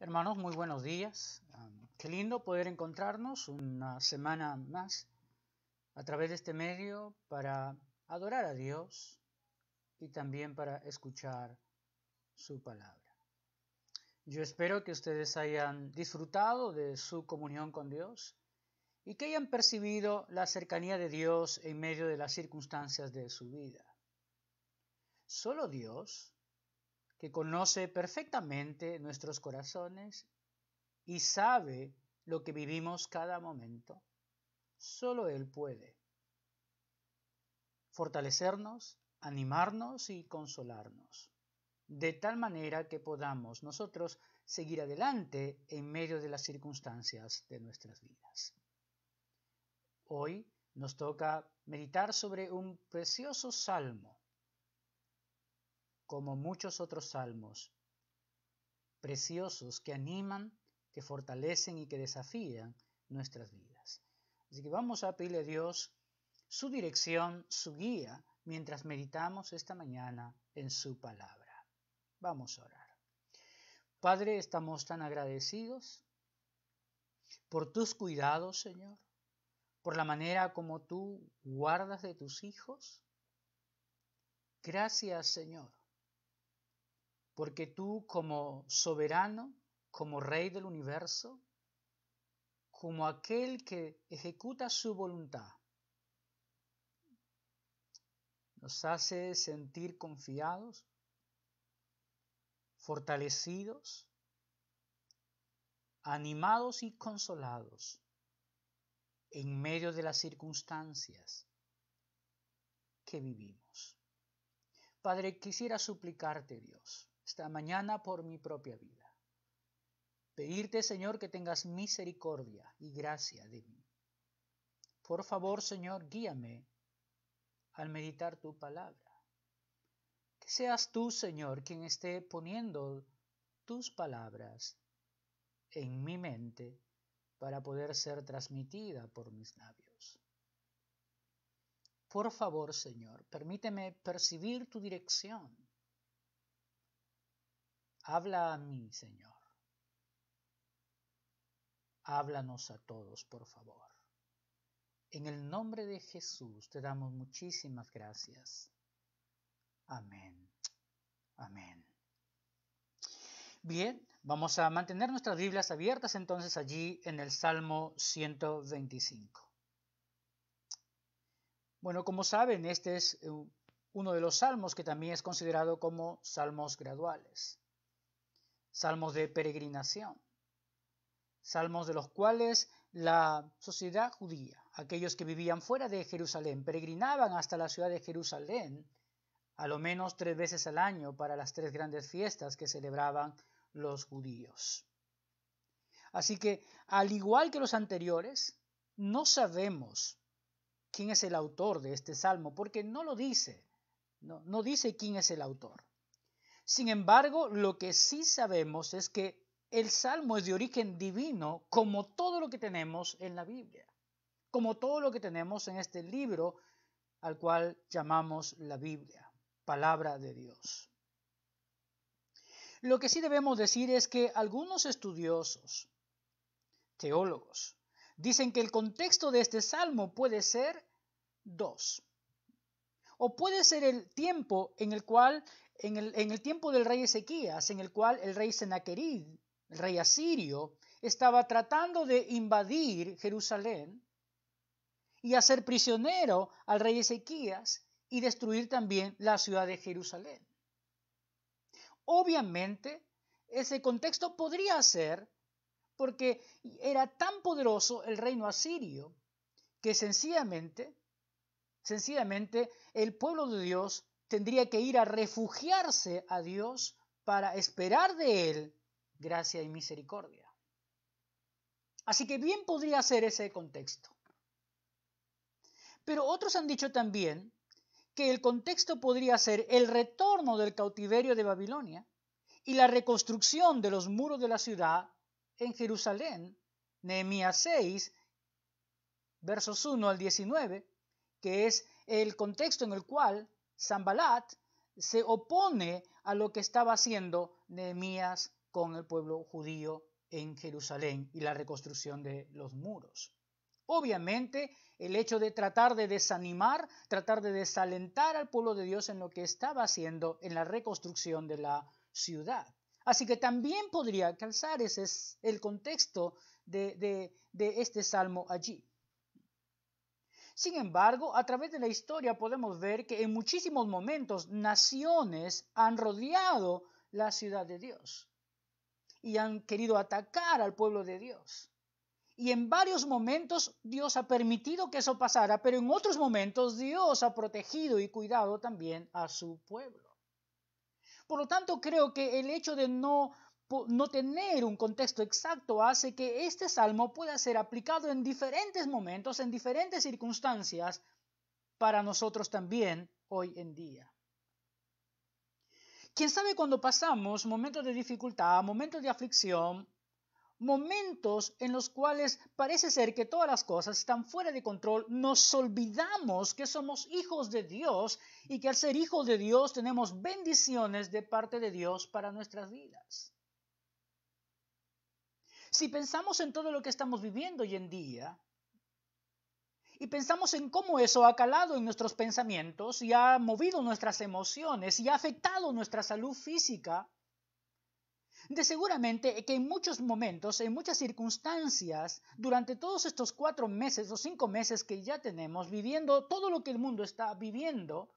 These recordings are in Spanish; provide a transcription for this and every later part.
Hermanos, muy buenos días. qué lindo poder encontrarnos una semana más a través de este medio para adorar a Dios y también para escuchar su palabra. Yo espero que ustedes hayan disfrutado de su comunión con Dios y que hayan percibido la cercanía de Dios en medio de las circunstancias de su vida. Solo Dios que conoce perfectamente nuestros corazones y sabe lo que vivimos cada momento. Solo Él puede fortalecernos, animarnos y consolarnos, de tal manera que podamos nosotros seguir adelante en medio de las circunstancias de nuestras vidas. Hoy nos toca meditar sobre un precioso salmo como muchos otros salmos, preciosos que animan, que fortalecen y que desafían nuestras vidas. Así que vamos a pedirle a Dios su dirección, su guía, mientras meditamos esta mañana en su palabra. Vamos a orar. Padre, estamos tan agradecidos por tus cuidados, Señor, por la manera como tú guardas de tus hijos. Gracias, Señor, porque tú como soberano, como rey del universo, como aquel que ejecuta su voluntad, nos hace sentir confiados, fortalecidos, animados y consolados en medio de las circunstancias que vivimos. Padre, quisiera suplicarte, Dios, esta mañana por mi propia vida. Pedirte, Señor, que tengas misericordia y gracia de mí. Por favor, Señor, guíame al meditar tu palabra. Que seas tú, Señor, quien esté poniendo tus palabras en mi mente para poder ser transmitida por mis labios. Por favor, Señor, permíteme percibir tu dirección Habla a mí, Señor. Háblanos a todos, por favor. En el nombre de Jesús te damos muchísimas gracias. Amén. Amén. Bien, vamos a mantener nuestras Biblias abiertas entonces allí en el Salmo 125. Bueno, como saben, este es eh, uno de los salmos que también es considerado como salmos graduales salmos de peregrinación, salmos de los cuales la sociedad judía, aquellos que vivían fuera de Jerusalén, peregrinaban hasta la ciudad de Jerusalén a lo menos tres veces al año para las tres grandes fiestas que celebraban los judíos. Así que, al igual que los anteriores, no sabemos quién es el autor de este salmo, porque no lo dice, no, no dice quién es el autor. Sin embargo, lo que sí sabemos es que el salmo es de origen divino, como todo lo que tenemos en la Biblia, como todo lo que tenemos en este libro al cual llamamos la Biblia, palabra de Dios. Lo que sí debemos decir es que algunos estudiosos, teólogos, dicen que el contexto de este salmo puede ser dos. O puede ser el tiempo en el cual en el, tiempo del rey Ezequías, en el cual el rey Sennacherib, el rey asirio, estaba tratando de invadir Jerusalén y hacer prisionero al rey Ezequías y destruir también la ciudad de Jerusalén. Obviamente, ese contexto podría ser porque era tan poderoso el reino asirio que sencillamente, sencillamente el pueblo de Dios tendría que ir a refugiarse a Dios para esperar de Él gracia y misericordia. Así que bien podría ser ese contexto. Pero otros han dicho también que el contexto podría ser el retorno del cautiverio de Babilonia y la reconstrucción de los muros de la ciudad en Jerusalén, Nehemías 6, versos 1 al 19, que es el contexto en el cual Zambalat se opone a lo que estaba haciendo Nehemías con el pueblo judío en Jerusalén y la reconstrucción de los muros. Obviamente, el hecho de tratar de desanimar, tratar de desalentar al pueblo de Dios en lo que estaba haciendo en la reconstrucción de la ciudad. Así que también podría calzar ese es el contexto de este salmo allí. Sin embargo, a través de la historia podemos ver que en muchísimos momentos naciones han rodeado la ciudad de Dios y han querido atacar al pueblo de Dios. Y en varios momentos Dios ha permitido que eso pasara, pero en otros momentos Dios ha protegido y cuidado también a su pueblo. Por lo tanto, creo que el hecho de no no tener un contexto exacto hace que este salmo pueda ser aplicado en diferentes momentos, en diferentes circunstancias, para nosotros también hoy en día. Quién sabe cuando pasamos momentos de dificultad, momentos de aflicción, momentos en los cuales parece ser que todas las cosas están fuera de control, nos olvidamos que somos hijos de Dios y que al ser hijos de Dios tenemos bendiciones de parte de Dios para nuestras vidas. Si pensamos en todo lo que estamos viviendo hoy en día y pensamos en cómo eso ha calado en nuestros pensamientos y ha movido nuestras emociones y ha afectado nuestra salud física, de seguramente que en muchos momentos, en muchas circunstancias, durante todos estos cuatro meses o cinco meses que ya tenemos viviendo todo lo que el mundo está viviendo,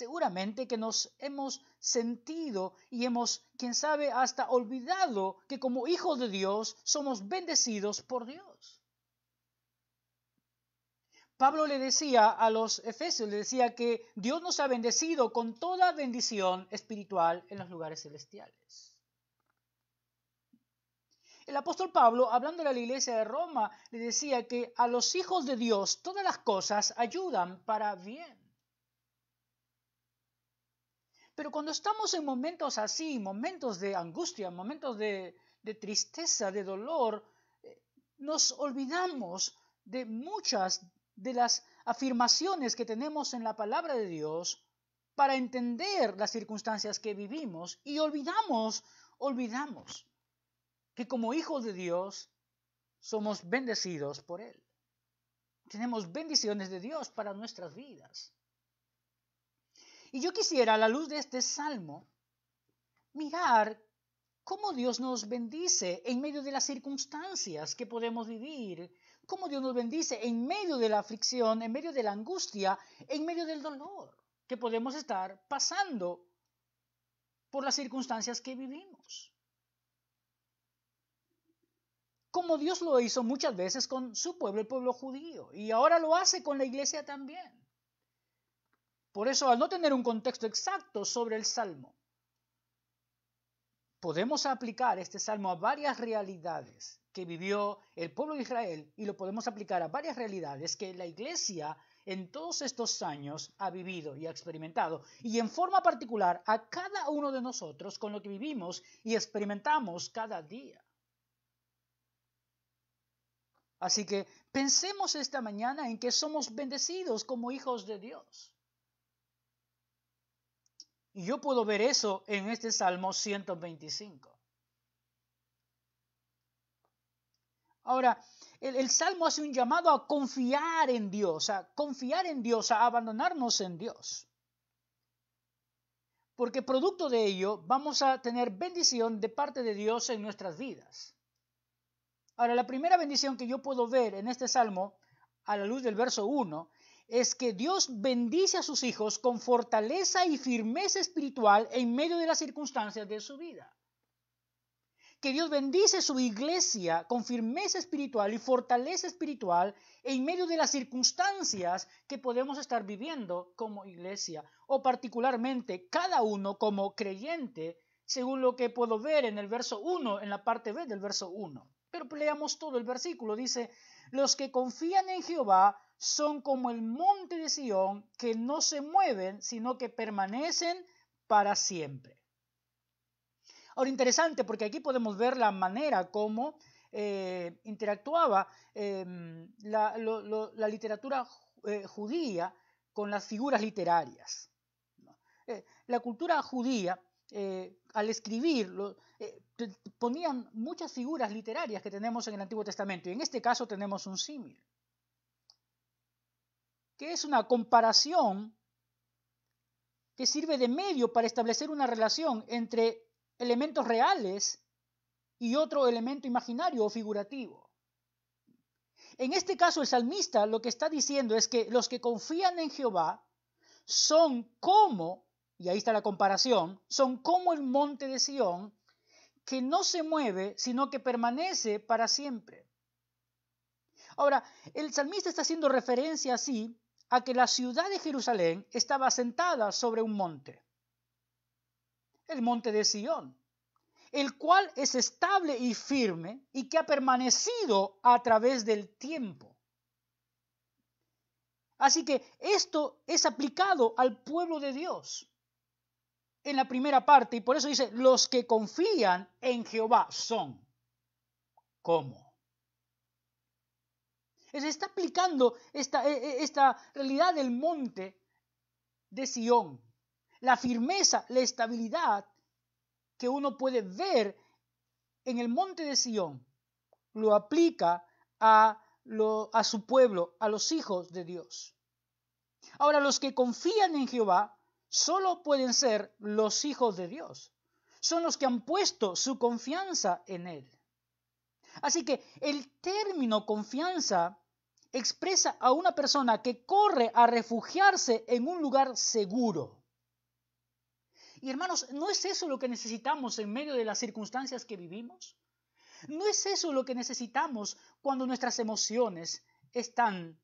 Seguramente que nos hemos sentido y hemos, quién sabe, hasta olvidado que como hijos de Dios somos bendecidos por Dios. Pablo le decía a los efesios, le decía que Dios nos ha bendecido con toda bendición espiritual en los lugares celestiales. El apóstol Pablo, hablando de la iglesia de Roma, le decía que a los hijos de Dios todas las cosas ayudan para bien. Pero cuando estamos en momentos así, momentos de angustia, momentos de, tristeza, de dolor, eh, nos olvidamos de muchas de las afirmaciones que tenemos en la palabra de Dios para entender las circunstancias que vivimos y olvidamos, olvidamos que como hijos de Dios somos bendecidos por Él. Tenemos bendiciones de Dios para nuestras vidas. Y yo quisiera, a la luz de este salmo, mirar cómo Dios nos bendice en medio de las circunstancias que podemos vivir, cómo Dios nos bendice en medio de la aflicción, en medio de la angustia, en medio del dolor que podemos estar pasando por las circunstancias que vivimos. Como Dios lo hizo muchas veces con su pueblo, el pueblo judío, y ahora lo hace con la iglesia también. Por eso, al no tener un contexto exacto sobre el salmo, podemos aplicar este salmo a varias realidades que vivió el pueblo de Israel y lo podemos aplicar a varias realidades que la iglesia en todos estos años ha vivido y ha experimentado, y en forma particular a cada uno de nosotros con lo que vivimos y experimentamos cada día. Así que pensemos esta mañana en que somos bendecidos como hijos de Dios. Y yo puedo ver eso en este Salmo 125. Ahora, el, Salmo hace un llamado a confiar en Dios, a confiar en Dios, a abandonarnos en Dios. Porque producto de ello vamos a tener bendición de parte de Dios en nuestras vidas. Ahora, la primera bendición que yo puedo ver en este Salmo, a la luz del verso 1, es que Dios bendice a sus hijos con fortaleza y firmeza espiritual en medio de las circunstancias de su vida. Que Dios bendice su iglesia con firmeza espiritual y fortaleza espiritual en medio de las circunstancias que podemos estar viviendo como iglesia o particularmente cada uno como creyente, según lo que puedo ver en el verso 1, en la parte B del verso 1. Pero leamos todo el versículo. Dice, los que confían en Jehová son como el monte de Sión, que no se mueven, sino que permanecen para siempre. Ahora, interesante, porque aquí podemos ver la manera como eh, interactuaba em, la, literatura eh, judía con las figuras literarias. Eh, la cultura judía, al escribir, ponían muchas figuras literarias que tenemos en el Antiguo Testamento, y en este caso tenemos un símil que es una comparación que sirve de medio para establecer una relación entre elementos reales y otro elemento imaginario o figurativo. En este caso, el salmista lo que está diciendo es que los que confían en Jehová son como, y ahí está la comparación, son como el monte de Sión, que no se mueve, sino que permanece para siempre. Ahora, el salmista está haciendo referencia así a que la ciudad de Jerusalén estaba sentada sobre un monte, el monte de Sión, el cual es estable y firme y que ha permanecido a través del tiempo. Así que esto es aplicado al pueblo de Dios en la primera parte y por eso dice, los que confían en Jehová son. ¿Cómo? Se está aplicando e, e, esta, realidad del monte de Sión. La firmeza, la estabilidad que uno puede ver en el monte de Sión lo aplica a, lo, a su pueblo, a los hijos de Dios. Ahora, los que confían en Jehová solo pueden ser los hijos de Dios. Son los que han puesto su confianza en Él. Así que el término confianza expresa a una persona que corre a refugiarse en un lugar seguro. Y hermanos, ¿no es eso lo que necesitamos en medio de las circunstancias que vivimos? ¿No es eso lo que necesitamos cuando nuestras emociones están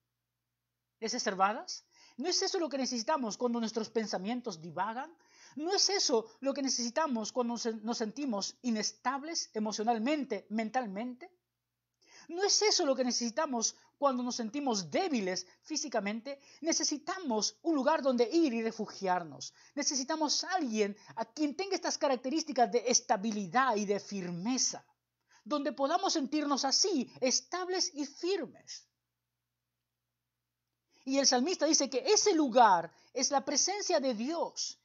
exacerbadas? ¿No es eso lo que necesitamos cuando nuestros pensamientos divagan? ¿No es eso lo que necesitamos cuando nos sentimos inestables emocionalmente, mentalmente? ¿No es eso lo que necesitamos cuando nos sentimos débiles físicamente, necesitamos un lugar donde ir y refugiarnos. Necesitamos alguien a quien tenga estas características de estabilidad y de firmeza, donde podamos sentirnos así, estables y firmes. Y el salmista dice que ese lugar es la presencia de Dios.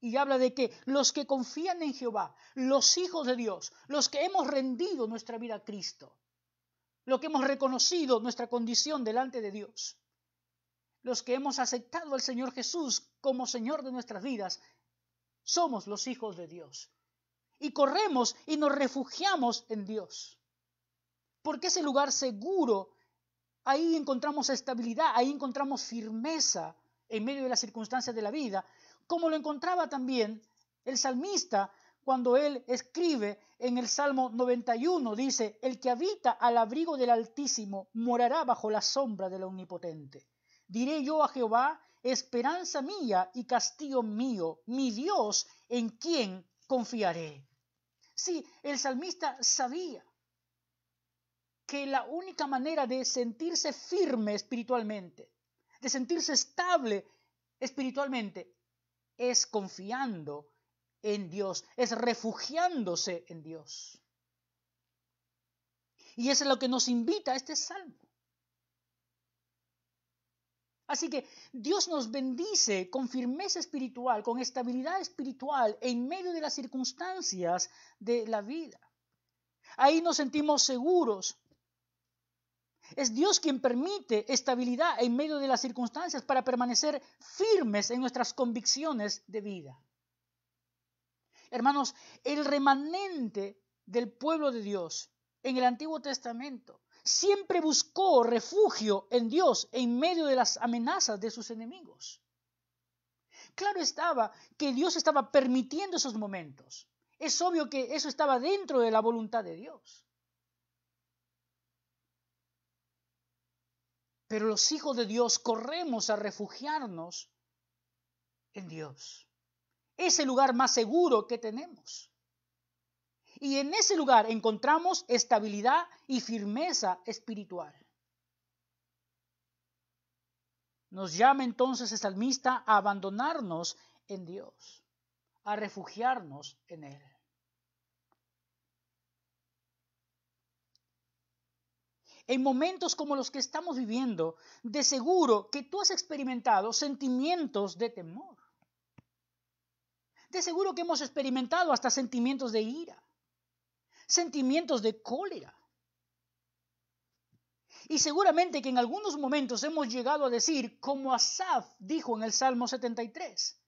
Y habla de que los que confían en Jehová, los hijos de Dios, los que hemos rendido nuestra vida a Cristo, lo que hemos reconocido nuestra condición delante de Dios, los que hemos aceptado al Señor Jesús como Señor de nuestras vidas, somos los hijos de Dios. Y corremos y nos refugiamos en Dios. Porque ese lugar seguro, ahí encontramos estabilidad, ahí encontramos firmeza en medio de las circunstancias de la vida, como lo encontraba también el salmista cuando él escribe en el Salmo 91, dice, el que habita al abrigo del Altísimo morará bajo la sombra del Omnipotente. Diré yo a Jehová, esperanza mía y castillo mío, mi Dios, en quien confiaré. Sí, el salmista sabía que la única manera de sentirse firme espiritualmente, de sentirse estable espiritualmente, es confiando en Dios, es refugiándose en Dios. Y eso es lo que nos invita a este salmo. Así que Dios nos bendice con firmeza espiritual, con estabilidad espiritual en medio de las circunstancias de la vida. Ahí nos sentimos seguros. Es Dios quien permite estabilidad en medio de las circunstancias para permanecer firmes en nuestras convicciones de vida. Hermanos, el remanente del pueblo de Dios en el Antiguo Testamento siempre buscó refugio en Dios en medio de las amenazas de sus enemigos. Claro estaba que Dios estaba permitiendo esos momentos. Es obvio que eso estaba dentro de la voluntad de Dios. Pero los hijos de Dios corremos a refugiarnos en Dios es el lugar más seguro que tenemos. Y en ese lugar encontramos estabilidad y firmeza espiritual. Nos llama entonces el salmista a abandonarnos en Dios, a refugiarnos en Él. En momentos como los que estamos viviendo, de seguro que tú has experimentado sentimientos de temor. De seguro que hemos experimentado hasta sentimientos de ira, sentimientos de cólera. Y seguramente que en algunos momentos hemos llegado a decir, como Asaf dijo en el Salmo 73,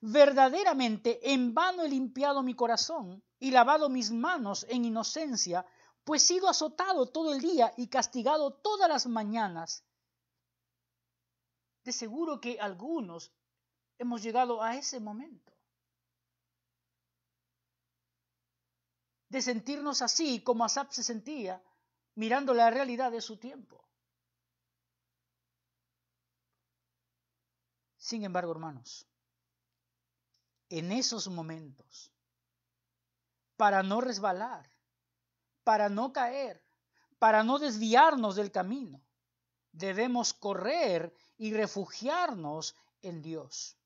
verdaderamente en vano he limpiado mi corazón y lavado mis manos en inocencia, pues he sido azotado todo el día y castigado todas las mañanas. De seguro que algunos hemos llegado a ese momento. de sentirnos así como Asap se sentía mirando la realidad de su tiempo. Sin embargo, hermanos, en esos momentos, para no resbalar, para no caer, para no desviarnos del camino, debemos correr y refugiarnos en Dios.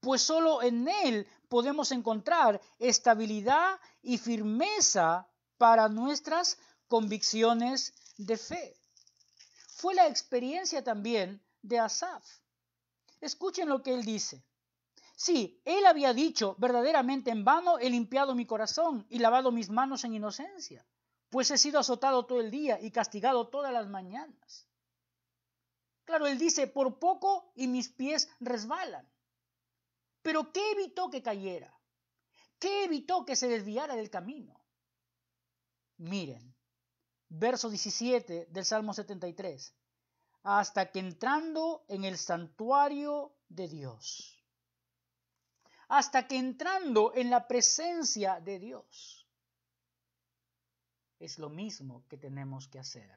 Pues solo en Él podemos encontrar estabilidad y firmeza para nuestras convicciones de fe. Fue la experiencia también de Asaf. Escuchen lo que él dice. Sí, él había dicho, verdaderamente en vano he limpiado mi corazón y lavado mis manos en inocencia, pues he sido azotado todo el día y castigado todas las mañanas. Claro, él dice, por poco y mis pies resbalan. Pero ¿qué evitó que cayera? ¿Qué evitó que se desviara del camino? Miren, verso 17 del Salmo 73, hasta que entrando en el santuario de Dios, hasta que entrando en la presencia de Dios, es lo mismo que tenemos que hacer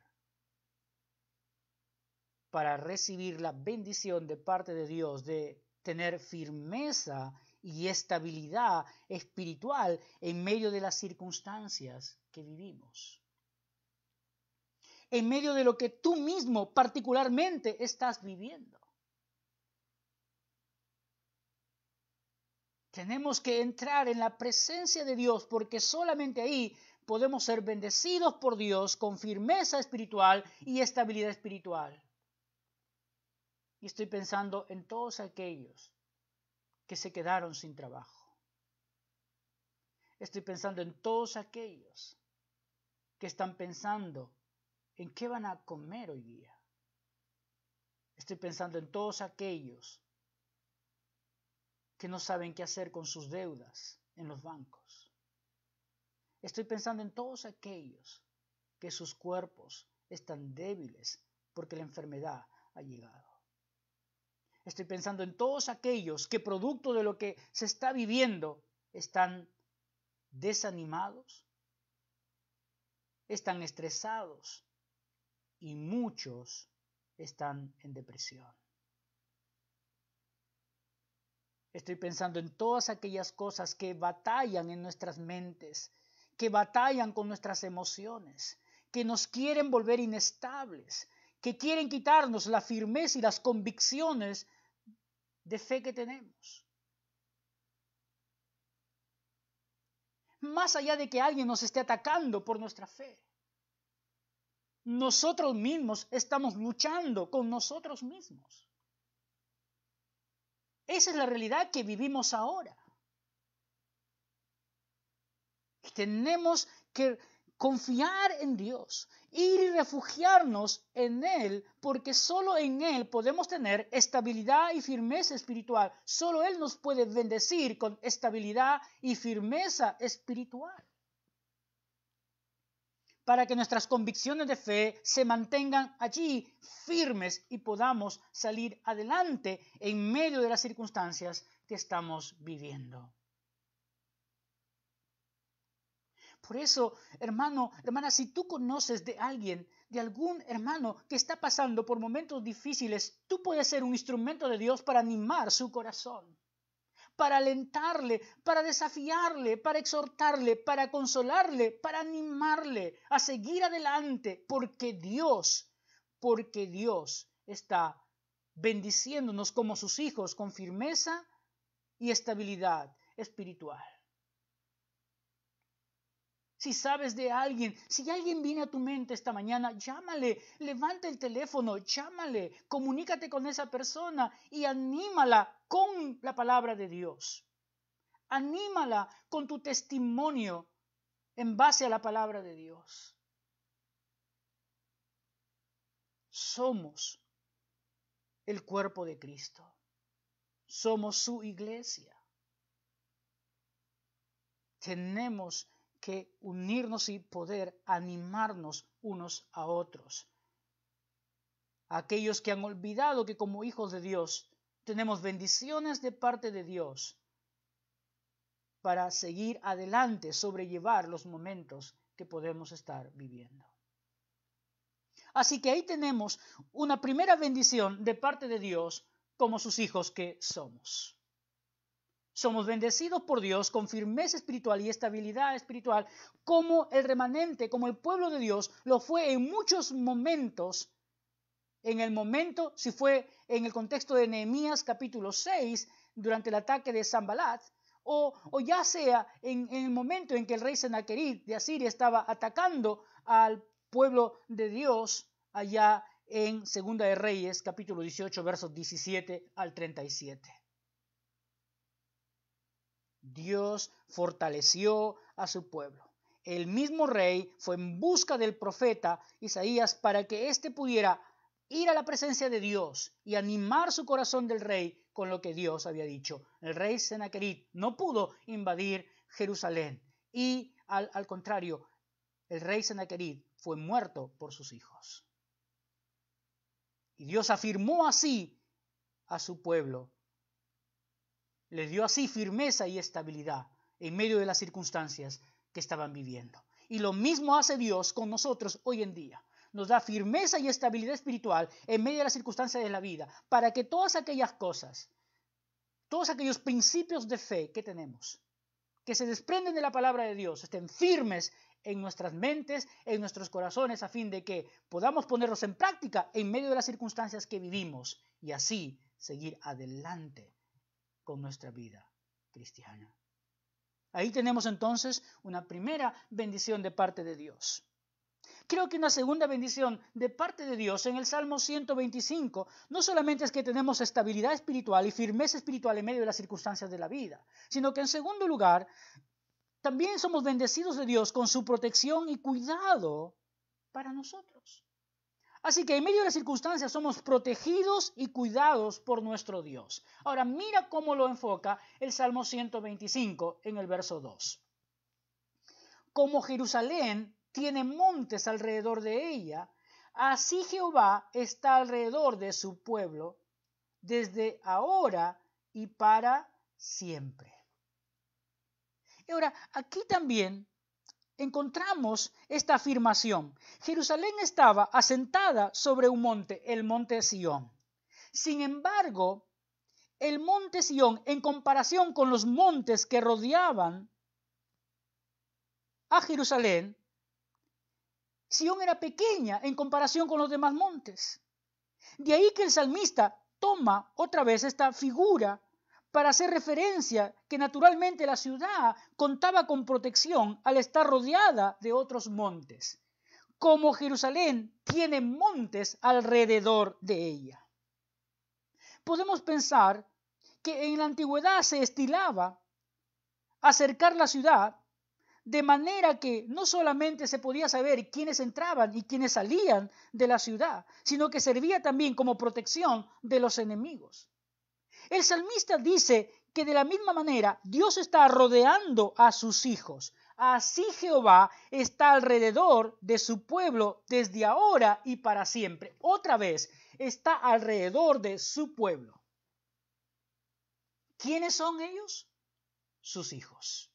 para recibir la bendición de parte de Dios de tener firmeza y estabilidad espiritual en medio de las circunstancias que vivimos. En medio de lo que tú mismo particularmente estás viviendo. Tenemos que entrar en la presencia de Dios porque solamente ahí podemos ser bendecidos por Dios con firmeza espiritual y estabilidad espiritual. Y estoy pensando en todos aquellos que se quedaron sin trabajo. Estoy pensando en todos aquellos que están pensando en qué van a comer hoy día. Estoy pensando en todos aquellos que no saben qué hacer con sus deudas en los bancos. Estoy pensando en todos aquellos que sus cuerpos están débiles porque la enfermedad ha llegado. Estoy pensando en todos aquellos que producto de lo que se está viviendo están desanimados, están estresados y muchos están en depresión. Estoy pensando en todas aquellas cosas que batallan en nuestras mentes, que batallan con nuestras emociones, que nos quieren volver inestables, que quieren quitarnos la firmeza y las convicciones de fe que tenemos. Más allá de que alguien nos esté atacando por nuestra fe, nosotros mismos estamos luchando con nosotros mismos. Esa es la realidad que vivimos ahora. Y tenemos que confiar en Dios, ir y refugiarnos en Él, porque solo en Él podemos tener estabilidad y firmeza espiritual. Solo Él nos puede bendecir con estabilidad y firmeza espiritual. Para que nuestras convicciones de fe se mantengan allí firmes y podamos salir adelante en medio de las circunstancias que estamos viviendo. Por eso, hermano, hermana, si tú conoces de alguien, de algún hermano que está pasando por momentos difíciles, tú puedes ser un instrumento de Dios para animar su corazón, para alentarle, para desafiarle, para exhortarle, para consolarle, para animarle a seguir adelante, porque Dios, porque Dios está bendiciéndonos como sus hijos con firmeza y estabilidad espiritual si sabes de alguien, si alguien viene a tu mente esta mañana, llámale, levanta el teléfono, llámale, comunícate con esa persona y anímala con la palabra de Dios. Anímala con tu testimonio en base a la palabra de Dios. Somos el cuerpo de Cristo. Somos su iglesia. Tenemos unirnos y poder animarnos unos a otros. Aquellos que han olvidado que como hijos de Dios tenemos bendiciones de parte de Dios para seguir adelante, sobrellevar los momentos que podemos estar viviendo. Así que ahí tenemos una primera bendición de parte de Dios como sus hijos que somos. Somos bendecidos por Dios con firmeza espiritual y estabilidad espiritual, como el remanente, como el pueblo de Dios lo fue en muchos momentos. En el momento, si fue en el contexto de Nehemías capítulo 6, durante el ataque de Zambalat, o, o, ya sea en, el momento en que el rey Sennacherib de Asiria estaba atacando al pueblo de Dios allá en Segunda de Reyes, capítulo 18, versos 17 al 37. Dios fortaleció a su pueblo. El mismo rey fue en busca del profeta Isaías para que éste pudiera ir a la presencia de Dios y animar su corazón del rey con lo que Dios había dicho. El rey Senaquerit no pudo invadir Jerusalén y al, contrario, el rey Senaquerit fue muerto por sus hijos. Y Dios afirmó así a su pueblo le dio así firmeza y estabilidad en medio de las circunstancias que estaban viviendo. Y lo mismo hace Dios con nosotros hoy en día. Nos da firmeza y estabilidad espiritual en medio de las circunstancias de la vida, para que todas aquellas cosas, todos aquellos principios de fe que tenemos, que se desprenden de la palabra de Dios, estén firmes en nuestras mentes, en nuestros corazones, a fin de que podamos ponerlos en práctica en medio de las circunstancias que vivimos y así seguir adelante con nuestra vida cristiana. Ahí tenemos entonces una primera bendición de parte de Dios. Creo que una segunda bendición de parte de Dios en el Salmo 125 no solamente es que tenemos estabilidad espiritual y firmeza espiritual en medio de las circunstancias de la vida, sino que en segundo lugar también somos bendecidos de Dios con su protección y cuidado para nosotros. Así que en medio de las circunstancias somos protegidos y cuidados por nuestro Dios. Ahora mira cómo lo enfoca el Salmo 125 en el verso 2. Como Jerusalén tiene montes alrededor de ella, así Jehová está alrededor de su pueblo desde ahora y para siempre. Y ahora, aquí también encontramos esta afirmación. Jerusalén estaba asentada sobre un monte, el monte Sión. Sin embargo, el monte Sión, en comparación con los montes que rodeaban a Jerusalén, Sión era pequeña en comparación con los demás montes. De ahí que el salmista toma otra vez esta figura para hacer referencia que naturalmente la ciudad contaba con protección al estar rodeada de otros montes, como Jerusalén tiene montes alrededor de ella. Podemos pensar que en la antigüedad se estilaba acercar la ciudad de manera que no solamente se podía saber quiénes entraban y quiénes salían de la ciudad, sino que servía también como protección de los enemigos. El salmista dice que de la misma manera Dios está rodeando a sus hijos. Así Jehová está alrededor de su pueblo desde ahora y para siempre. Otra vez, está alrededor de su pueblo. ¿Quiénes son ellos? Sus hijos.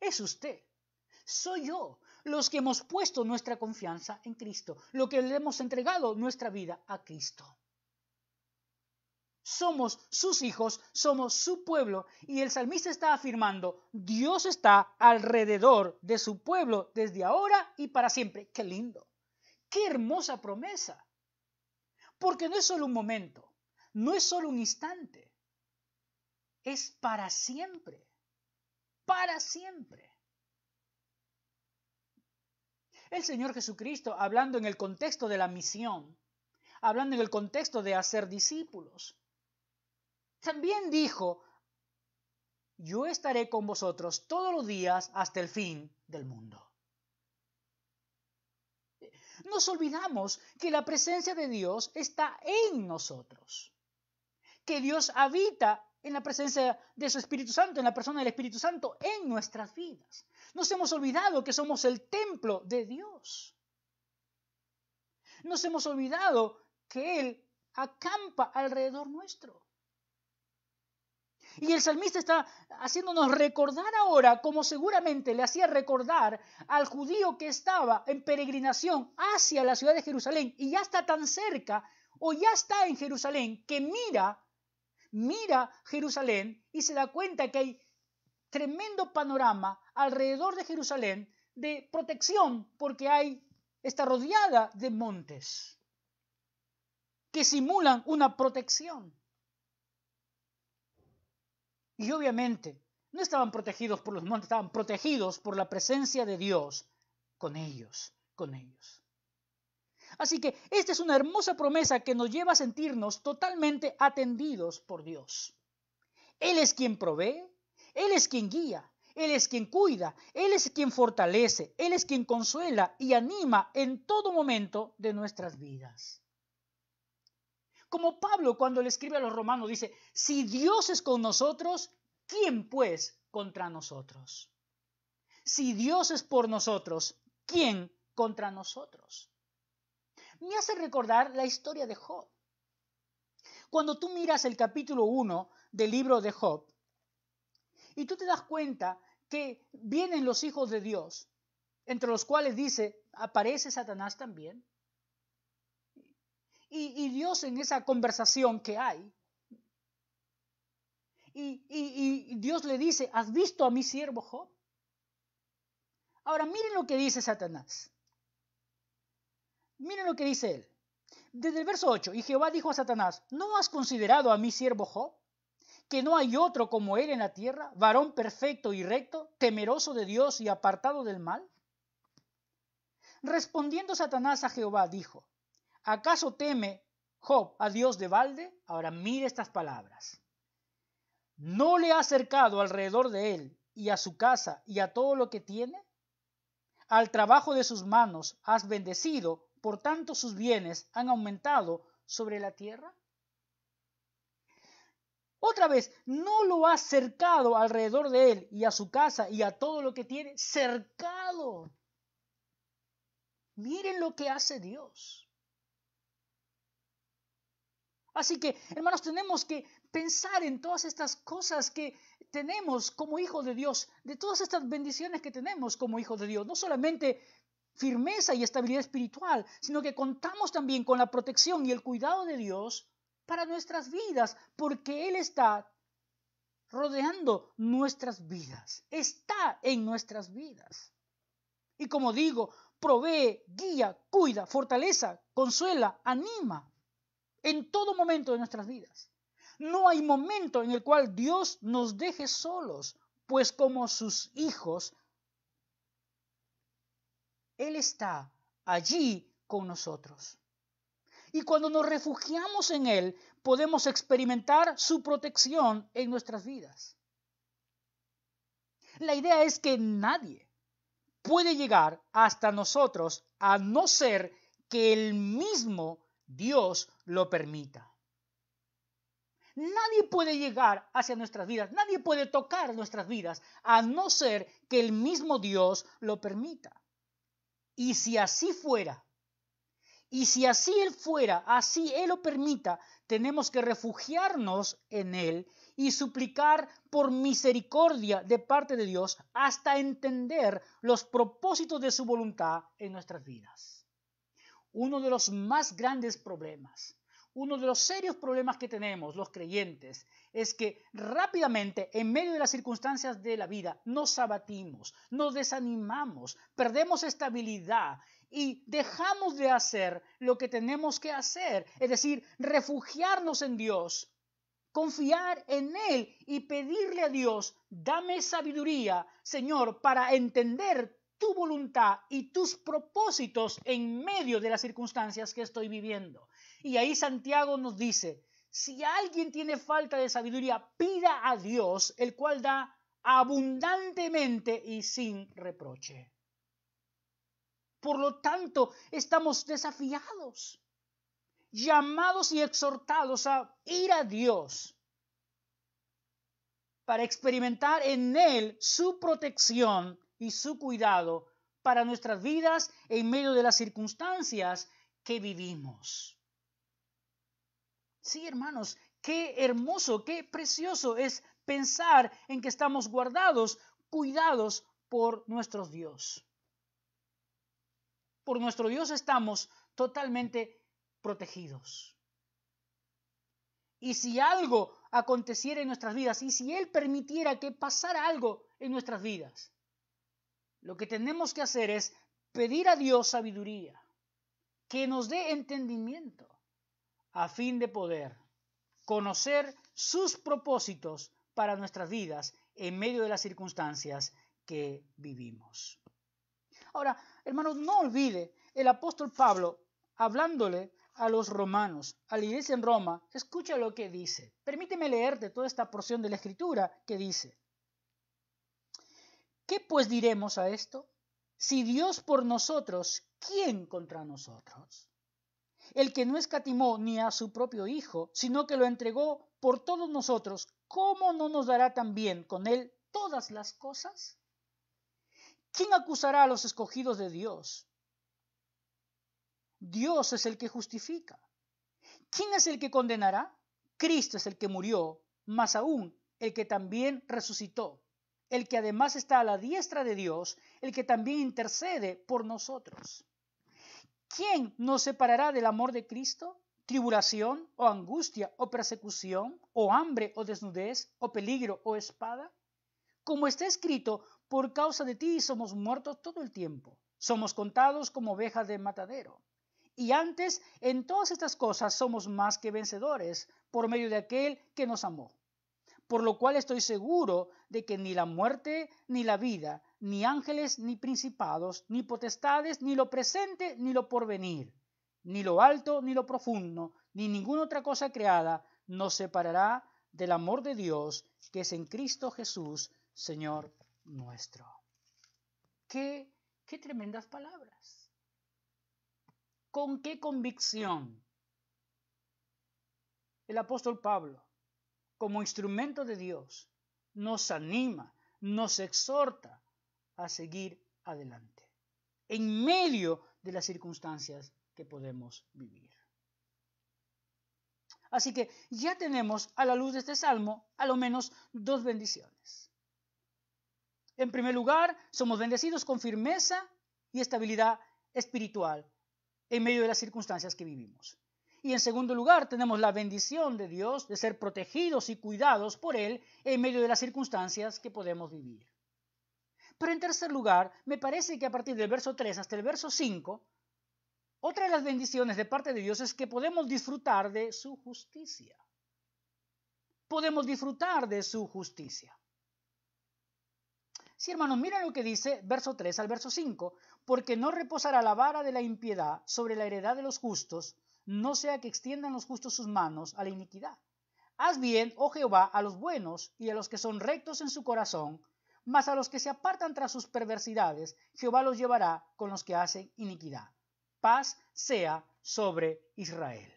Es usted. Soy yo. Los que hemos puesto nuestra confianza en Cristo. Lo que le hemos entregado nuestra vida a Cristo somos sus hijos, somos su pueblo. Y el salmista está afirmando, Dios está alrededor de su pueblo desde ahora y para siempre. Qué lindo, qué hermosa promesa. Porque no es solo un momento, no es solo un instante, es para siempre, para siempre. El Señor Jesucristo, hablando en el contexto de la misión, hablando en el contexto de hacer discípulos, también dijo, yo estaré con vosotros todos los días hasta el fin del mundo. Nos olvidamos que la presencia de Dios está en nosotros, que Dios habita en la presencia de su Espíritu Santo, en la persona del Espíritu Santo, en nuestras vidas. Nos hemos olvidado que somos el templo de Dios. Nos hemos olvidado que Él acampa alrededor nuestro. Y el salmista está haciéndonos recordar ahora, como seguramente le hacía recordar al judío que estaba en peregrinación hacia la ciudad de Jerusalén y ya está tan cerca o ya está en Jerusalén que mira, mira Jerusalén y se da cuenta que hay tremendo panorama alrededor de Jerusalén de protección porque hay está rodeada de montes que simulan una protección. Y obviamente no estaban protegidos por los montes, estaban protegidos por la presencia de Dios con ellos, con ellos. Así que esta es una hermosa promesa que nos lleva a sentirnos totalmente atendidos por Dios. Él es quien provee, Él es quien guía, Él es quien cuida, Él es quien fortalece, Él es quien consuela y anima en todo momento de nuestras vidas como Pablo cuando le escribe a los romanos, dice, si Dios es con nosotros, ¿quién pues contra nosotros? Si Dios es por nosotros, ¿quién contra nosotros? Me hace recordar la historia de Job. Cuando tú miras el capítulo 1 del libro de Job, y tú te das cuenta que vienen los hijos de Dios, entre los cuales dice, aparece Satanás también, y, Dios en esa conversación que hay. Y, y, Dios le dice, ¿has visto a mi siervo Job? Ahora miren lo que dice Satanás. Miren lo que dice él. Desde el verso 8, y Jehová dijo a Satanás, ¿no has considerado a mi siervo Job? Que no hay otro como él en la tierra, varón perfecto y recto, temeroso de Dios y apartado del mal. Respondiendo Satanás a Jehová, dijo, ¿Acaso teme Job a Dios de balde? Ahora mire estas palabras. ¿No le ha cercado alrededor de él y a su casa y a todo lo que tiene? Al trabajo de sus manos has bendecido, por tanto sus bienes han aumentado sobre la tierra. Otra vez, no lo ha cercado alrededor de él y a su casa y a todo lo que tiene, cercado. Miren lo que hace Dios. Así que, hermanos, tenemos que pensar en todas estas cosas que tenemos como hijo de Dios, de todas estas bendiciones que tenemos como hijo de Dios. No solamente firmeza y estabilidad espiritual, sino que contamos también con la protección y el cuidado de Dios para nuestras vidas, porque Él está rodeando nuestras vidas, está en nuestras vidas. Y como digo, provee, guía, cuida, fortaleza, consuela, anima en todo momento de nuestras vidas. No hay momento en el cual Dios nos deje solos, pues como sus hijos, Él está allí con nosotros. Y cuando nos refugiamos en Él, podemos experimentar su protección en nuestras vidas. La idea es que nadie puede llegar hasta nosotros a no ser que el mismo Dios lo permita. Nadie puede llegar hacia nuestras vidas, nadie puede tocar nuestras vidas, a no ser que el mismo Dios lo permita. Y si así fuera, y si así Él fuera, así Él lo permita, tenemos que refugiarnos en Él y suplicar por misericordia de parte de Dios hasta entender los propósitos de su voluntad en nuestras vidas uno de los más grandes problemas, uno de los serios problemas que tenemos los creyentes, es que rápidamente, en medio de las circunstancias de la vida, nos abatimos, nos desanimamos, perdemos estabilidad y dejamos de hacer lo que tenemos que hacer, es decir, refugiarnos en Dios confiar en Él y pedirle a Dios, dame sabiduría, Señor, para entender tu voluntad y tus propósitos en medio de las circunstancias que estoy viviendo. Y ahí Santiago nos dice, si alguien tiene falta de sabiduría, pida a Dios, el cual da abundantemente y sin reproche. Por lo tanto, estamos desafiados, llamados y exhortados a ir a Dios para experimentar en Él su protección y su cuidado para nuestras vidas en medio de las circunstancias que vivimos. Sí, hermanos, qué hermoso, qué precioso es pensar en que estamos guardados, cuidados por nuestro Dios. Por nuestro Dios estamos totalmente protegidos. Y si algo aconteciera en nuestras vidas, y si Él permitiera que pasara algo en nuestras vidas, lo que tenemos que hacer es pedir a Dios sabiduría, que nos dé entendimiento, a fin de poder conocer sus propósitos para nuestras vidas en medio de las circunstancias que vivimos. Ahora, hermanos, no olvide, el apóstol Pablo, hablándole a los romanos, a la iglesia en Roma, escucha lo que dice. Permíteme leerte toda esta porción de la escritura que dice, ¿Qué pues diremos a esto? Si Dios por nosotros, ¿quién contra nosotros? El que no escatimó ni a su propio Hijo, sino que lo entregó por todos nosotros, ¿cómo no nos dará también con él todas las cosas? ¿Quién acusará a los escogidos de Dios? Dios es el que justifica. ¿Quién es el que condenará? Cristo es el que murió, más aún el que también resucitó el que además está a la diestra de Dios, el que también intercede por nosotros. ¿Quién nos separará del amor de Cristo? ¿Tribulación o angustia o persecución o hambre o desnudez o peligro o espada? Como está escrito, por causa de ti somos muertos todo el tiempo, somos contados como ovejas de matadero. Y antes, en todas estas cosas somos más que vencedores por medio de aquel que nos amó por lo cual estoy seguro de que ni la muerte ni la vida, ni ángeles ni principados, ni potestades, ni lo presente ni lo porvenir, ni lo alto ni lo profundo, ni ninguna otra cosa creada nos separará del amor de Dios que es en Cristo Jesús, Señor nuestro. Qué, qué tremendas palabras. Con qué convicción el apóstol Pablo como instrumento de Dios, nos anima, nos exhorta a seguir adelante, en medio de las circunstancias que podemos vivir. Así que ya tenemos a la luz de este salmo a lo menos dos bendiciones. En primer lugar, somos bendecidos con firmeza y estabilidad espiritual en medio de las circunstancias que vivimos. Y en segundo lugar, tenemos la bendición de Dios de ser protegidos y cuidados por Él en medio de las circunstancias que podemos vivir. Pero en tercer lugar, me parece que a partir del verso 3 hasta el verso 5, otra de las bendiciones de parte de Dios es que podemos disfrutar de su justicia. Podemos disfrutar de su justicia. Sí, hermanos, miren lo que dice verso 3 al verso 5, porque no reposará la vara de la impiedad sobre la heredad de los justos, no sea que extiendan los justos sus manos a la iniquidad. Haz bien, oh Jehová, a los buenos y a los que son rectos en su corazón, mas a los que se apartan tras sus perversidades, Jehová los llevará con los que hacen iniquidad. Paz sea sobre Israel.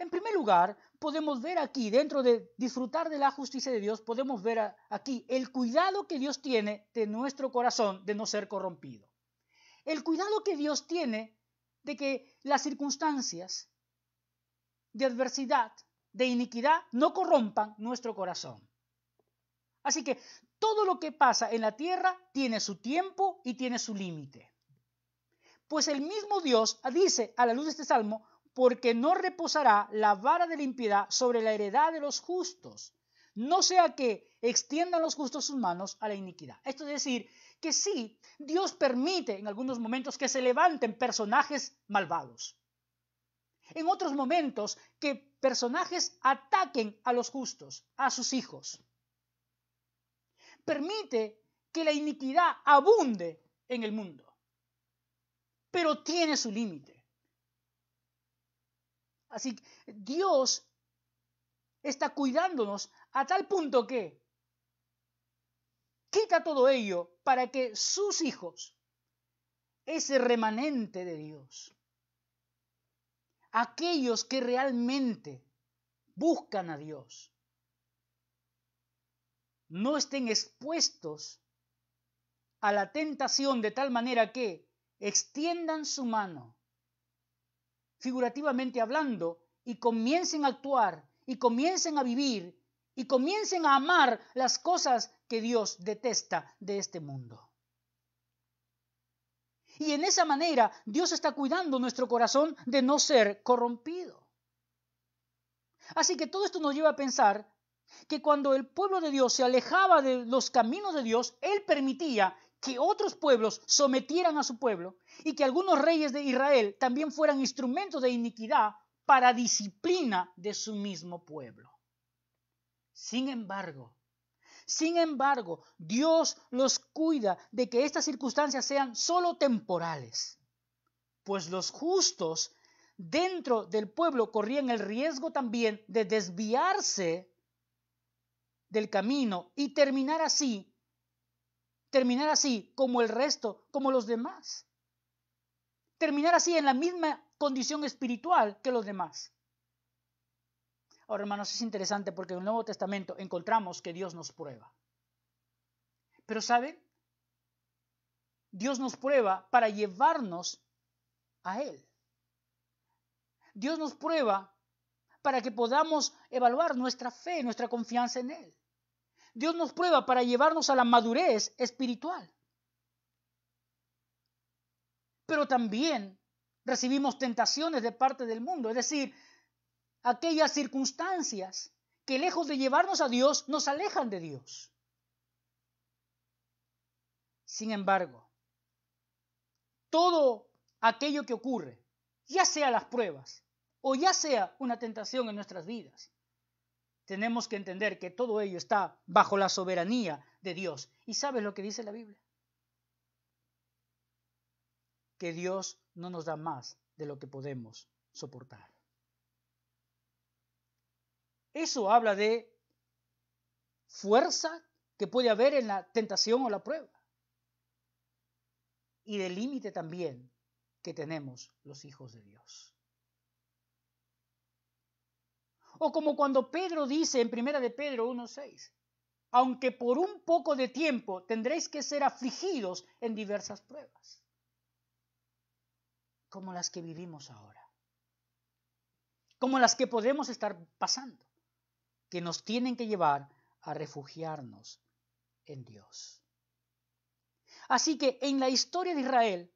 En primer lugar, podemos ver aquí, dentro de disfrutar de la justicia de Dios, podemos ver aquí el cuidado que Dios tiene de nuestro corazón de no ser corrompido. El cuidado que Dios tiene de que las circunstancias de adversidad, de iniquidad, no corrompan nuestro corazón. Así que todo lo que pasa en la tierra tiene su tiempo y tiene su límite. Pues el mismo Dios dice a la luz de este salmo, porque no reposará la vara de la sobre la heredad de los justos, no sea que extiendan los justos sus manos a la iniquidad. Esto es decir, que sí, Dios permite en algunos momentos que se levanten personajes malvados. En otros momentos que personajes ataquen a los justos, a sus hijos. Permite que la iniquidad abunde en el mundo. Pero tiene su límite. Así que Dios está cuidándonos a tal punto que quita todo ello para que sus hijos, ese remanente de Dios, aquellos que realmente buscan a Dios, no estén expuestos a la tentación de tal manera que extiendan su mano, figurativamente hablando, y comiencen a actuar, y comiencen a vivir, y comiencen a amar las cosas que Dios detesta de este mundo. Y en esa manera Dios está cuidando nuestro corazón de no ser corrompido. Así que todo esto nos lleva a pensar que cuando el pueblo de Dios se alejaba de los caminos de Dios, Él permitía que otros pueblos sometieran a su pueblo y que algunos reyes de Israel también fueran instrumentos de iniquidad para disciplina de su mismo pueblo. Sin embargo, sin embargo, Dios los cuida de que estas circunstancias sean solo temporales, pues los justos dentro del pueblo corrían el riesgo también de desviarse del camino y terminar así, terminar así como el resto, como los demás. Terminar así en la misma condición espiritual que los demás. Ahora, oh, hermanos, es interesante porque en el Nuevo Testamento encontramos que Dios nos prueba. Pero, ¿saben? Dios nos prueba para llevarnos a Él. Dios nos prueba para que podamos evaluar nuestra fe, nuestra confianza en Él. Dios nos prueba para llevarnos a la madurez espiritual. Pero también recibimos tentaciones de parte del mundo, es decir, aquellas circunstancias que lejos de llevarnos a Dios nos alejan de Dios. Sin embargo, todo aquello que ocurre, ya sea las pruebas o ya sea una tentación en nuestras vidas, tenemos que entender que todo ello está bajo la soberanía de Dios. ¿Y sabes lo que dice la Biblia? Que Dios no nos da más de lo que podemos soportar. Eso habla de fuerza que puede haber en la tentación o la prueba. Y del límite también que tenemos los hijos de Dios. O como cuando Pedro dice en Primera de Pedro 1:6, aunque por un poco de tiempo tendréis que ser afligidos en diversas pruebas, como las que vivimos ahora, como las que podemos estar pasando que nos tienen que llevar a refugiarnos en Dios. Así que en la historia de Israel,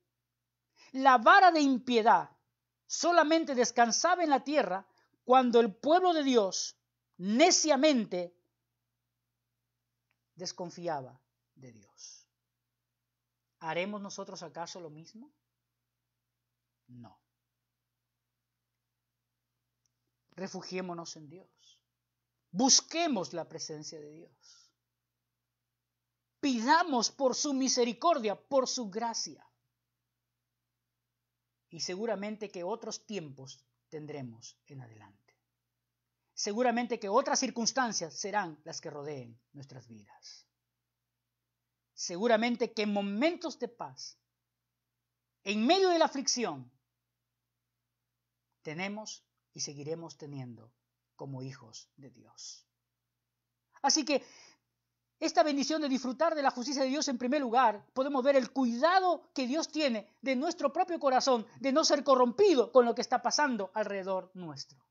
la vara de impiedad solamente descansaba en la tierra cuando el pueblo de Dios neciamente desconfiaba de Dios. ¿Haremos nosotros acaso lo mismo? No. Refugiémonos en Dios. Busquemos la presencia de Dios. Pidamos por su misericordia, por su gracia. Y seguramente que otros tiempos tendremos en adelante. Seguramente que otras circunstancias serán las que rodeen nuestras vidas. Seguramente que momentos de paz, en medio de la aflicción, tenemos y seguiremos teniendo como hijos de Dios. Así que esta bendición de disfrutar de la justicia de Dios en primer lugar, podemos ver el cuidado que Dios tiene de nuestro propio corazón, de no ser corrompido con lo que está pasando alrededor nuestro.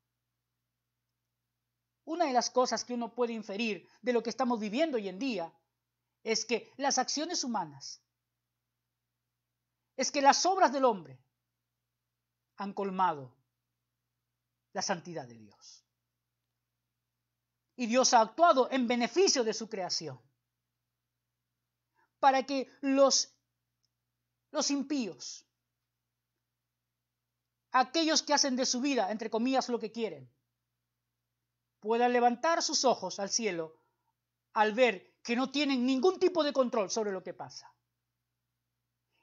Una de las cosas que uno puede inferir de lo que estamos viviendo hoy en día es que las acciones humanas, es que las obras del hombre han colmado la santidad de Dios y Dios ha actuado en beneficio de su creación. Para que los, los impíos, aquellos que hacen de su vida, entre comillas, lo que quieren, puedan levantar sus ojos al cielo al ver que no tienen ningún tipo de control sobre lo que pasa.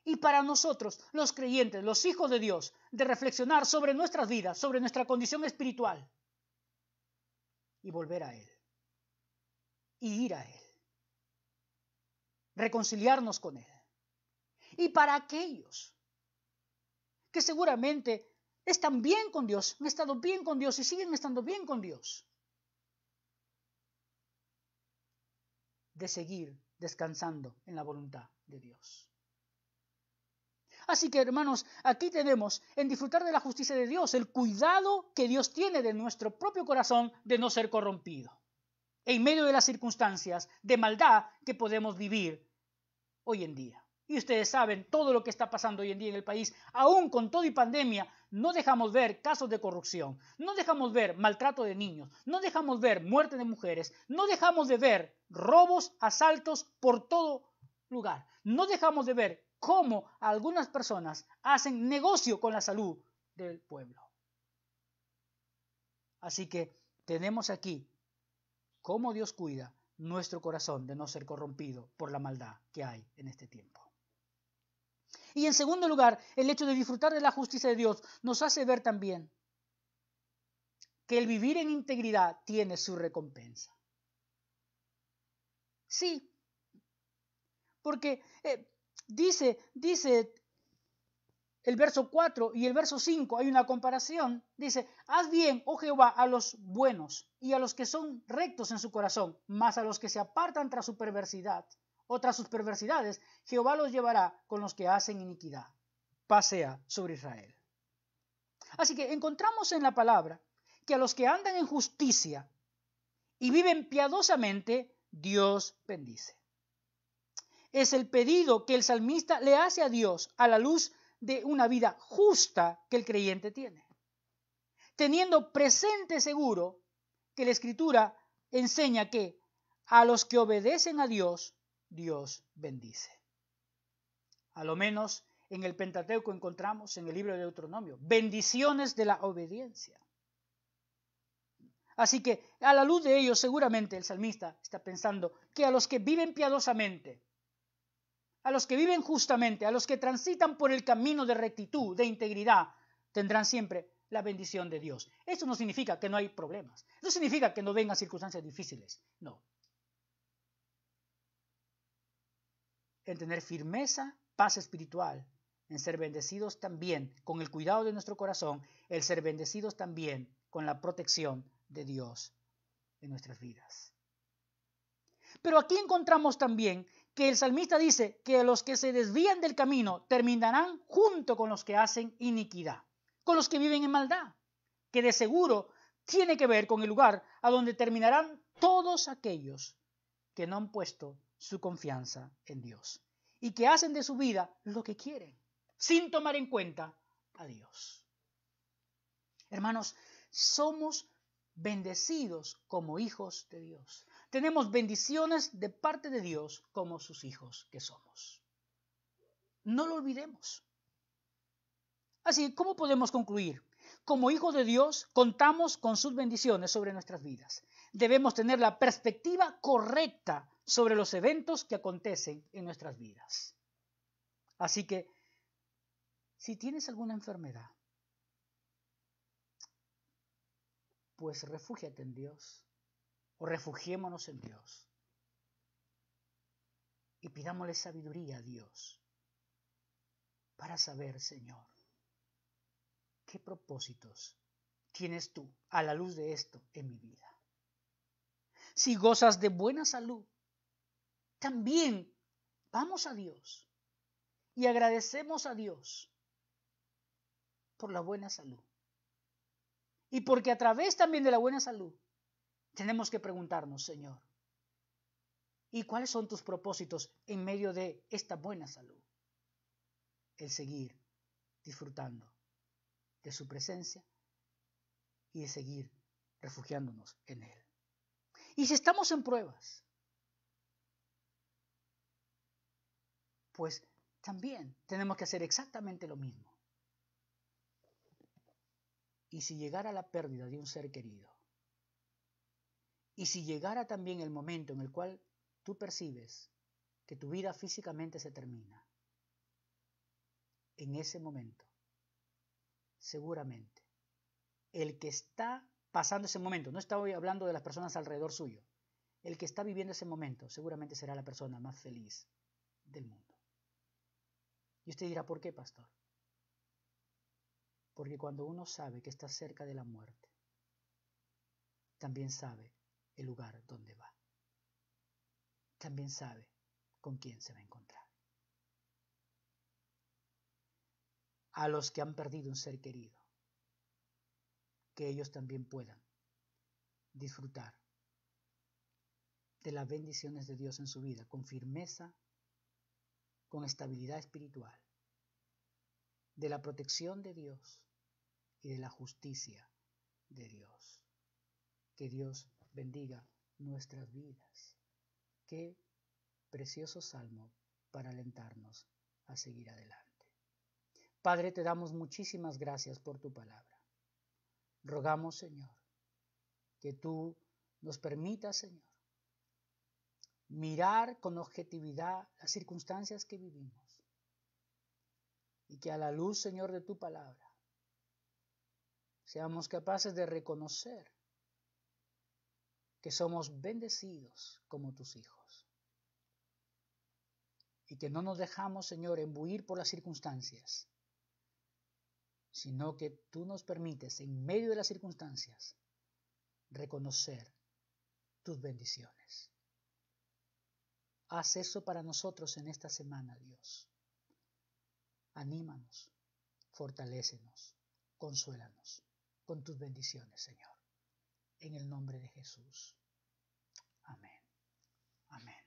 Y para nosotros, los creyentes, los hijos de Dios, de reflexionar sobre nuestras vidas, sobre nuestra condición espiritual, y volver a Él. Y ir a Él. Reconciliarnos con Él. Y para aquellos que seguramente están bien con Dios, han estado bien con Dios y siguen estando bien con Dios. De seguir descansando en la voluntad de Dios. Así que hermanos, aquí tenemos en disfrutar de la justicia de Dios el cuidado que Dios tiene de nuestro propio corazón de no ser corrompido. En medio de las circunstancias de maldad que podemos vivir hoy en día. Y ustedes saben todo lo que está pasando hoy en día en el país, aún con todo y pandemia, no dejamos ver casos de corrupción, no dejamos ver maltrato de niños, no dejamos ver muerte de mujeres, no dejamos de ver robos, asaltos por todo lugar, no dejamos de ver cómo algunas personas hacen negocio con la salud del pueblo. Así que tenemos aquí cómo Dios cuida nuestro corazón de no ser corrompido por la maldad que hay en este tiempo. Y en segundo lugar, el hecho de disfrutar de la justicia de Dios nos hace ver también que el vivir en integridad tiene su recompensa. Sí, porque eh, Dice, dice el verso 4 y el verso 5, hay una comparación. Dice, haz bien, oh Jehová, a los buenos y a los que son rectos en su corazón, mas a los que se apartan tras su perversidad o tras sus perversidades, Jehová los llevará con los que hacen iniquidad. Pasea sobre Israel. Así que encontramos en la palabra que a los que andan en justicia y viven piadosamente, Dios bendice es el pedido que el salmista le hace a Dios a la luz de una vida justa que el creyente tiene. Teniendo presente seguro que la escritura enseña que a los que obedecen a Dios, Dios bendice. A lo menos en el Pentateuco encontramos en el libro de Deuteronomio, bendiciones de la obediencia. Así que a la luz de ello seguramente el salmista está pensando que a los que viven piadosamente, a los que viven justamente, a los que transitan por el camino de rectitud, de integridad, tendrán siempre la bendición de Dios. Eso no significa que no hay problemas, no significa que no vengan circunstancias difíciles, no. En tener firmeza, paz espiritual, en ser bendecidos también con el cuidado de nuestro corazón, el ser bendecidos también con la protección de Dios en nuestras vidas. Pero aquí encontramos también que el salmista dice que los que se desvían del camino terminarán junto con los que hacen iniquidad, con los que viven en maldad, que de seguro tiene que ver con el lugar a donde terminarán todos aquellos que no han puesto su confianza en Dios y que hacen de su vida lo que quieren, sin tomar en cuenta a Dios. Hermanos, somos bendecidos como hijos de Dios tenemos bendiciones de parte de Dios como sus hijos que somos. No lo olvidemos. Así, ¿cómo podemos concluir? Como hijos de Dios contamos con sus bendiciones sobre nuestras vidas. Debemos tener la perspectiva correcta sobre los eventos que acontecen en nuestras vidas. Así que, si tienes alguna enfermedad, pues refúgiate en Dios refugiémonos en Dios. Y pidámosle sabiduría a Dios para saber, Señor, qué propósitos tienes tú a la luz de esto en mi vida. Si gozas de buena salud, también vamos a Dios y agradecemos a Dios por la buena salud. Y porque a través también de la buena salud tenemos que preguntarnos, Señor, ¿y cuáles son tus propósitos en medio de esta buena salud? El seguir disfrutando de su presencia y de seguir refugiándonos en Él. Y si estamos en pruebas, pues también tenemos que hacer exactamente lo mismo. Y si llegara la pérdida de un ser querido, y si llegara también el momento en el cual tú percibes que tu vida físicamente se termina, en ese momento, seguramente, el que está pasando ese momento, no hoy hablando de las personas alrededor suyo, el que está viviendo ese momento seguramente será la persona más feliz del mundo. Y usted dirá, ¿por qué, pastor? Porque cuando uno sabe que está cerca de la muerte, también sabe el lugar donde va. También sabe con quién se va a encontrar. A los que han perdido un ser querido, que ellos también puedan disfrutar de las bendiciones de Dios en su vida con firmeza, con estabilidad espiritual, de la protección de Dios y de la justicia de Dios. Que Dios bendiga nuestras vidas. Qué precioso salmo para alentarnos a seguir adelante. Padre, te damos muchísimas gracias por tu palabra. Rogamos, Señor, que tú nos permitas, Señor, mirar con objetividad las circunstancias que vivimos y que a la luz, Señor, de tu palabra, seamos capaces de reconocer que somos bendecidos como tus hijos. Y que no nos dejamos, Señor, embuir por las circunstancias, sino que tú nos permites, en medio de las circunstancias, reconocer tus bendiciones. Haz eso para nosotros en esta semana, Dios. Anímanos, fortalécenos, consuélanos con tus bendiciones, Señor en el nombre de Jesús. Amén. Amén.